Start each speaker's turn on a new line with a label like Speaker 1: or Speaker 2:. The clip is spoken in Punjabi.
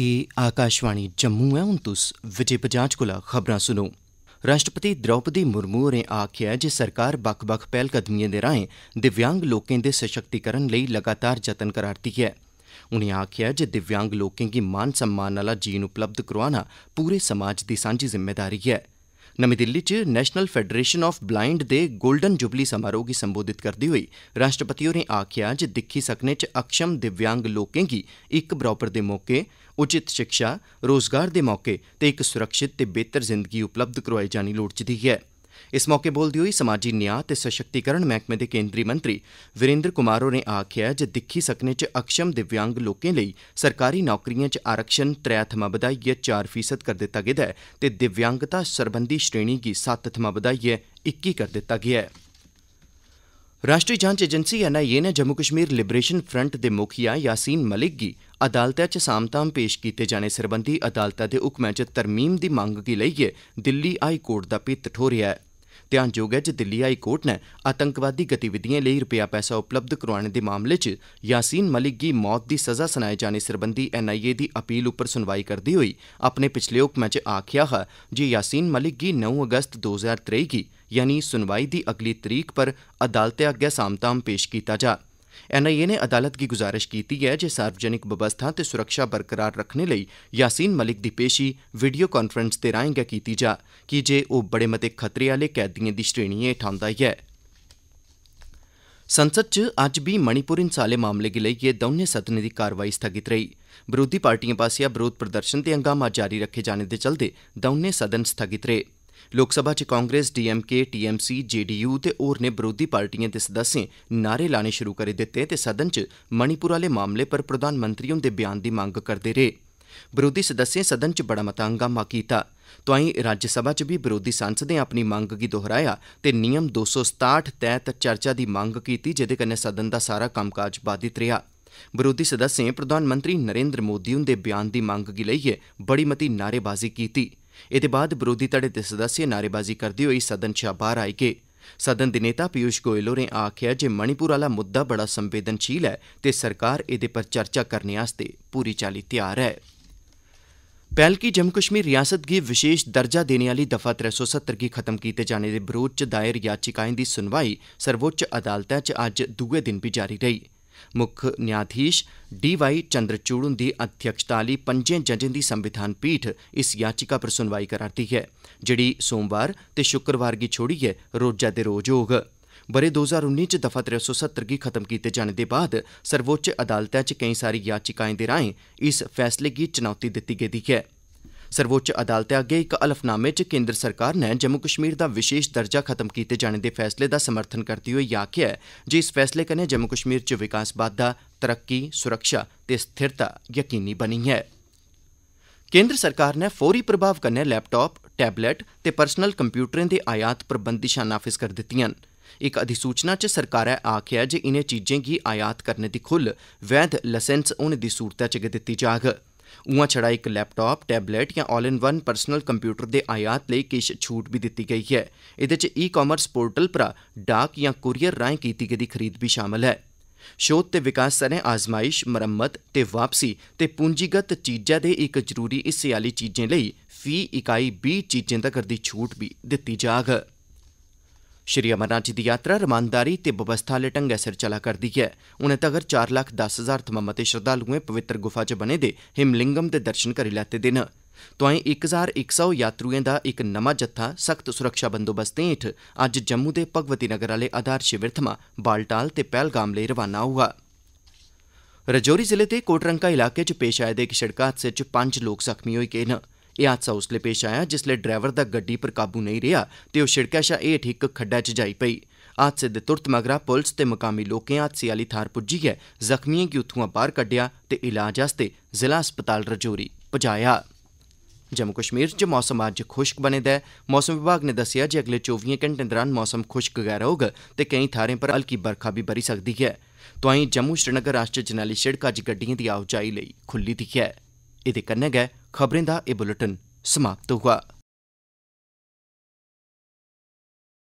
Speaker 1: एह् आकाशवाणी जम्मू ऐ हून तुस विजय बजाज कोला खबरां सुनो राष्ट्रपति द्रौपदी मुर्मू होरें आखेआ ऐ जे सरकार बक्ख बक्ख पैह्लकदमिएं दे राएं दिव्यांग लोकें दे सशक्तिकरण लेई लगातार जतन करा'रदी ऐ उनें आखेआ जे दिव्यांग लोकें गी मान सम्मान आह्ला जीन उपलब्ध करोआना पूरे समाज दी सांझी जिम्मेदारी ऐ ਨਵੀਂ ਦਿੱਲੀ 'ਚ ਨੈਸ਼ਨਲ ਫੈਡਰੇਸ਼ਨ ਆਫ ਬਲਾਈਂਡ ਦੇ ਗੋਲਡਨ ਜੁਬਲੀ ਸਮਾਰੋਹ ਨੂੰ ਸੰਬੋਧਿਤ ਕਰਦੀ ਹੋਈ ਰਾਸ਼ਟਰਪਤੀ ਹੋਰੇ ਆਖਿਆ ਜੇ ਦਿੱਖੀ ਸਕਨੇ 'ਚ ਅਕਸ਼ਮ ਦਿਵਯੰਗ ਲੋਕਾਂ ਦੀ ਇੱਕ ਬਰਾਬਰ ਦੇ ਮੌਕੇ ਉਚਿਤ ਸਿੱਖਿਆ ਰੋਜ਼ਗਾਰ ਦੇ ਮੌਕੇ ਤੇ ਇੱਕ ਸੁਰੱਖਿਅਤ ਤੇ ਬਿਹਤਰ ਜ਼ਿੰਦਗੀ ਉਪਲਬਧ ਕਰਵਾਈ ਜਾਣੀ ਲੋੜ ਚਦੀ ਹੈ ਇਸ ਮੌਕੇ ਬੋਲਦੀ ਹੋਈ ਸਮਾਜੀ ਨਿਆਂ ਤੇ ਸਸ਼ਕਤੀਕਰਨ ਮਹਿਕਮੇ ਦੇ ਕੇਂਦਰੀ ਮੰਤਰੀ ਵਿਰਿੰਦਰ ਕੁਮਾਰ ਨੇ ਆਖਿਆ ਜੇ ਦਿੱਖੀ ਸਕਨੇ ਚ ਅਕਸ਼ਮ ਦਿਵਯੰਗ ਲੋਕਾਂ ਲਈ ਸਰਕਾਰੀ ਨੌਕਰੀਆਂ ਚ ਆਰਕਸ਼ਣ ਤ੍ਰੈਥਮਾ ਵਧਾਈਏ 4% ਕਰ ਦਿੱਤਾ ਗਿਆ ਹੈ ਤੇ ਦਿਵਯੰਗਤਾ ਸਰਬੰਧੀ ਸ਼੍ਰੇਣੀ ਦੀ 7% ਵਧਾਈਏ 21 ਕਰ ਦਿੱਤਾ ਗਿਆ ਹੈ ਰਾਸ਼ਟਰੀ ਜਾਂਚ ਏਜੰਸੀ ਐਨਆਈਏ ਨੇ ਜੰਮੂ ਕਸ਼ਮੀਰ ਲਿਬਰੇਸ਼ਨ ਫਰੰਟ ਦੇ ਮੁਖੀਆ ਯਾਸੀਨ ਮਲਿਕ ਦੀ ਅਦਾਲਤਾਂ 'ਚ ਸਾਮਤਾਮ ਪੇਸ਼ ਕੀਤੇ ਜਾਣੇ ਸਬੰਧੀ ਅਦਾਲਤਾਂ ਦੇ ਹੁਕਮਾਂ 'ਚ ਤਰਮੀਮ ਦੀ ਮੰਗ ਕੀ ਲਈਏ ਦਿੱਲੀ ਹਾਈ ਕੋਰਟ ਦਾ ਪਿੱਤ ਠੋਰਿਆ ਹੈ ध्यानजोग ऐ जे दिल्ली हाई कोर्ट नै आतंकवादी गतिविधिएं लेई रपेआ पैसा उपलब्ध करोआने दे मामले च यासीन मलिक गी मौत दी सजा सनाए जाने सरबंधी एनआईए दी अपील उप्पर सुनवाई करदे होई अपने पिछले हुक्मै च आखेआ हा जे यासीन मलिक गी नौ अगस्त दो ज्हार त्रेई गी यानी सुनवाई दी अगली तरीक पर अदालतै अग्गे सामधाम पेश कीता जाग ਐਨਆਈਏ ਨੇ ਅਦਾਲਤ ਦੀ ਗੁਜ਼ਾਰਿਸ਼ ਕੀਤੀ ਹੈ ਜੇ ਸਾਰਵਜਨਿਕ ਵਿਵਸਥਾ ਤੇ ਸੁਰੱਖਿਆ ਬਰਕਰਾਰ ਰੱਖਣ ਲਈ ਯਾਸੀਨ ਮਲਿਕ ਦੀ ਪੇਸ਼ੀ ਵੀਡੀਓ ਕਾਨਫਰੰਸ ਤੇ ਰਾਏ ਗਿਆ ਕੀਤੀ ਜਾ ਕਿ ਜੇ ਉਹ ਬੜੇ ਮਤੇ ਖਤਰੇ ਵਾਲੇ ਕੈਦੀਆਂ ਦੀ ਸ਼੍ਰੇਣੀ ਹੇਠ ਆਉਂਦਾ ਹੈ ਸੰਸਦ 'ਚ ਅੱਜ ਵੀ ਮਣੀਪੁਰ ਇਨਸਾਲੇ ਮਾਮਲੇ ਲਈ ਇਹ ਦੋਨੇ ਸਦਨ ਦੀ ਕਾਰਵਾਈ ਸਥਗਿਤ ਰਹੀ ਵਿਰੋਧੀ ਪਾਰਟੀਆਂ ਪਾਸਿਆ ਵਿਰੋਧ ਪ੍ਰਦਰਸ਼ਨ ਤੇ ਹੰਗਾਮਾ ਜਾਰੀ ਰੱਖੇ ਜਾਣ ਦੇ ਚਲਦੇ ਦੋਨੇ ਸਦਨ ਸਥਗਿਤ ਰਹੇ लोकसभा च कांग्रेस डीएमके टीएमसी जेडीयू ते होरनें बरोधी पार्टिएं दे सदस्यें नारे लाने शुरु करी दित्ते ते सदन च मणिपुर आह्ले मामले पर प्रधानमंत्री हुंदे बयान दी मंग करदे रेह बरोधी सदस्यें सदन च बड़ा मता हंगामा कीता तोआई राज्यसभा च बी बरोधी सांसदें अपनी मंग गी दोहराया ते नियम दो सौ सताहठ तैह्त चर्चा दी मंग कीती जेह्दे कन्नै सदन दा सारा कम्मकाज बाधित रेहा बरोधी सदस्यें प्रधानमंत्री नरेन्द्र मोदी हुंदे बयान दी मंग गी लेइयै बड़ी मती नारेबाजी कीती एह्दे बाद बरोधी धड़े दे सदस्य नारेबाजी करदे होई सदन शा बाहर आई गे सदन दे नेता पीयूष गोयल होरें आखेआ जे मणिपुर आह्ला मुद्दा बड़ा संवेदनशील ऐ ते सरकार एह्दे पर चर्चा करने आस्तै पूरी चाल्ली तैयार ऐ पैहलकी जम्मू कश्मीर रिआसत गी विशेष दर्जा देने आह्ली दफा त्रै सौ सत्तर गी खत्म कीते जाने दे बरोध च दायर याचिकाएं दी सुनवाई सर्वोच्च अदालतै च अज्ज दुए दिन बी जारी रेई ਮੁੱਖ ਨਿਆਂਧੀਸ਼ ਡੀ ਵਾਈ ਚੰਦਰਚੂੜ ਦੀ ਅਧਿਅਕਸ਼ਤਾ ਵਾਲੀ ਪੰਜੇ ਜੱਜਾਂ ਦੀ ਸੰਵਿਧਾਨ ਪੀਠ ਇਸ ਯਾਚਿਕਾ ਪਰ ਸੁਣਵਾਈ ਕਰਾਰਦੀ ਹੈ ਜਿਹੜੀ ਸੋਮਵਾਰ ਤੇ ਸ਼ੁੱਕਰਵਾਰ ਦੀ ਛੋੜੀ ਹੈ ਰੋਜ਼ਾ ਦੇ ਰੋਜ਼ ਹੋਗ ਬਰੇ 2019 ਚ ਦਫਾ 370 ਕੀ ਖਤਮ ਕੀਤੇ ਜਾਣ ਦੇ ਬਾਅਦ ਸਰਵੋੱਚ ਅਦਾਲਤਾਂ ਚ ਕਈ ਸਾਰੀ ਯਾਚਿਕਾਵਾਂ ਦੇ ਰਾਹੀਂ ਇਸ ਫੈਸਲੇ ਦੀ ਚੁਣੌਤੀ ਦਿੱਤੀ ਗਈ ਹੈ ਸਰਵੋੱਚ ਅਦਾਲਤ ਅੱਗੇ ਇੱਕ ਅਲਫਨਾਮੇ 'ਚ ਕੇਂਦਰ ਸਰਕਾਰ ਨੇ ਜੰਮੂ ਕਸ਼ਮੀਰ ਦਾ ਵਿਸ਼ੇਸ਼ ਦਰਜਾ ਖਤਮ ਕੀਤੇ ਜਾਣ ਦੇ ਫੈਸਲੇ ਦਾ ਸਮਰਥਨ ਕਰਦੇ ਹੋਏ ਆਖਿਆ ਜਿਸ ਫੈਸਲੇ ਕਨੇ ਜੰਮੂ ਕਸ਼ਮੀਰ 'ਚ ਵਿਕਾਸ ਵਾਧਾ ਤਰੱਕੀ ਸੁਰੱਖਿਆ ਤੇ ਸਥਿਰਤਾ ਯਕੀਨੀ ਬਣੀ ਹੈ ਕੇਂਦਰ ਸਰਕਾਰ ਨੇ ਫੌਰੀ ਪ੍ਰਭਾਵ ਕਰਨੇ ਲੈਪਟਾਪ ਟੈਬਲੇਟ ਤੇ ਪਰਸਨਲ ਕੰਪਿਊਟਰਾਂ ਦੇ ਆਯਾਤ ਪ੍ਰਬੰਧਿਸ਼ਾਂ ਨਾਫਿਜ਼ ਕਰ ਦਿੱਤੀਆਂ ਇੱਕ ਅਧਿਸੂਚਨਾ 'ਚ ਸਰਕਾਰ ਹੈ ਆਖਿਆ ਜੇ ਇਨੇ ਚੀਜ਼ਾਂ ਦੀ ਆਯਾਤ ਕਰਨ ਦੀ ਖੁੱਲ ਵੈਧ ਲਾਇਸੈਂਸ ਉਹਨਾਂ ਦੀ ਸੂਰਤਾ 'ਚ ਦਿੱਤੀ ਜਾਗ ਉਹਾਂ ਛੜਾ ਇੱਕ ਲੈਪਟਾਪ ਟੈਬਲੇਟ ਜਾਂ all in one personal computer ਦੇ ਆਯਾਤ ਲਈ ਕਿਸ ਛੂਟ ਵੀ ਦਿੱਤੀ ਗਈ ਹੈ ਇਹਦੇ ਚ ਈ-ਕਾਮਰਸ ਪੋਰਟਲ ਪਰ ਡਾਕ ਜਾਂ ਕੂਰੀਅਰ ਰਾਹੀਂ ਕੀਤੀ ਗਈ ਖਰੀਦ ਵੀ ਸ਼ਾਮਲ ਹੈ ਸ਼ੋਧ ਤੇ ਵਿਕਾਸ ਸਨੇ ਆਜ਼ਮਾਇਸ਼ ਮੁਰੰਮਤ ਤੇ ਵਾਪਸੀ ਤੇ ਪੂੰਜੀਗਤ ਚੀਜ਼ਾਂ ਦੇ ਇੱਕ ਜ਼ਰੂਰੀ ਹਿੱਸੇ ਵਾਲੀ ਚੀਜ਼ੇ ਲਈ ਫੀ ਇਕਾਈ 20 ਚੀਜ਼ਾਂ ਦਾ ਕਰਦੀ ਛੂਟ ਵੀ ਦਿੱਤੀ ਜਾਗ ਸ਼੍ਰੀ ਅਮਰਨਾਥ ਜੀ ਦੀ ਯਾਤਰਾ ਰਮਾਨਦਾਰੀ ਤੇ ਬਵਸਥਾ ਵਾਲੇ ਢੰਗ ਸਿਰ ਚਲਾ ਕਰਦੀ ਹੈ ਉਹਨੇ ਤਗਰ 4 ਲੱਖ 10 ਹਜ਼ਾਰ ਥਮਮਤ ਸ਼ਰਧਾਲੂਏ ਪਵਿੱਤਰ ਗੁਫਾ ਚ ਬਨੇ ਦੇ ਹਿਮਲਿੰਗਮ ਦੇ ਦਰਸ਼ਨ ਕਰੀ ਲੈਤੇ ਦਿਨ ਤੋਂ 1100 ਯਾਤਰੂਏ ਦਾ ਇੱਕ ਨਵਾਂ ਜੱਥਾ ਸਖਤ ਸੁਰੱਖਿਆ ਬੰਦੋਬਸਤੇ ਹੇਠ ਅੱਜ ਜੰਮੂ ਦੇ ਭਗਵਤੀ ਨਗਰ ਵਾਲੇ ਆਧਾਰ ਸ਼ਿਵਰਥਮਾ ਬਾਲਟਾਲ ਤੇ ਪਹਿਲਗਾਮ ਲਈ ਰਵਾਨਾ ਹੋਗਾ ਰਜੋਰੀ ਜ਼ਿਲ੍ਹੇ ਦੇ ਕੋਟਰੰਕਾ ਇਲਾਕੇ 'ਚ ਪੇਸ਼ ਆਏ ਦੇ ਇੱਕ ਸ਼ੜਕ ਸੇ 'ਚ 5 ਲੋਕ ਜ਼ਖਮੀ ਹੋਏ ਗਏ ਨੇ ਇਹ ਹਾਦਸਾ ਉਸ ਲਈ ਪੇਸ਼ ਆਇਆ ਜਿਸ ਲਈ ਡਰਾਈਵਰ ਦਾ ਗੱਡੀ ਪਰ ਕਾਬੂ ਨਹੀਂ ਰਿਹਾ ਤੇ ਉਹ ਸ਼ਿੜਕਾ ਸ਼ਾ ਇਹ ਠਿੱਕ ਖੱਡਾ ਚ ਜਾਈ ਪਈ ਹਾਦਸੇ ਦੇ ਤੁਰਤ ਮਗਰਾ ਪੁਲਿਸ ਤੇ ਮਕਾਮੀ ਲੋਕਾਂ ਹਾਦਸੇ ਵਾਲੀ ਥਾਰ ਪੁੱਜੀ ਹੈ ਜ਼ਖਮੀਆਂ ਕਿ ਉਥੋਂ ਬਾਹਰ ਕੱਢਿਆ ਤੇ ਇਲਾਜ ਵਾਸਤੇ ਜ਼ਿਲ੍ਹਾ ਹਸਪਤਾਲ ਰਜੋਰੀ ਪਹੁੰਚਾਇਆ ਜੰਮੂ ਕਸ਼ਮੀਰ 'ਚ ਮੌਸਮ ਅੱਜ ਖੁਸ਼ਕ ਬਣਦਾ ਹੈ ਮੌਸਮ ਵਿਭਾਗ ਨੇ ਦੱਸਿਆ ਜੇ ਅਗਲੇ 24 ਘੰਟੇ ਦੌਰਾਨ ਮੌਸਮ ਖੁਸ਼ਕ ਗੈ ਰਹੇਗਾ ਤੇ ਕਈ ਥਾਰਾਂ ਪਰ ਹਲਕੀ ਬਰਖਾ ਵੀ ਬਰੀ ਸਕਦੀ ਹੈ ਤੋਂ ਜੰਮੂ ਸ਼੍ਰੀਨਗਰ ਰਾਸ਼ਟਰੀ ਜਨਾਲੀ ਸੜਕ ਅੱਜ ਗੱਡੀਆਂ ਦੀ ਆਵਾਜਾਈ ਲਈ ਖੁੱਲੀ ਦਿਖਿਆ ਇਹਦੇ ਕੰਨੇ ਗਏ खबरें दा एह् बुलेटिन समाप्त हुआ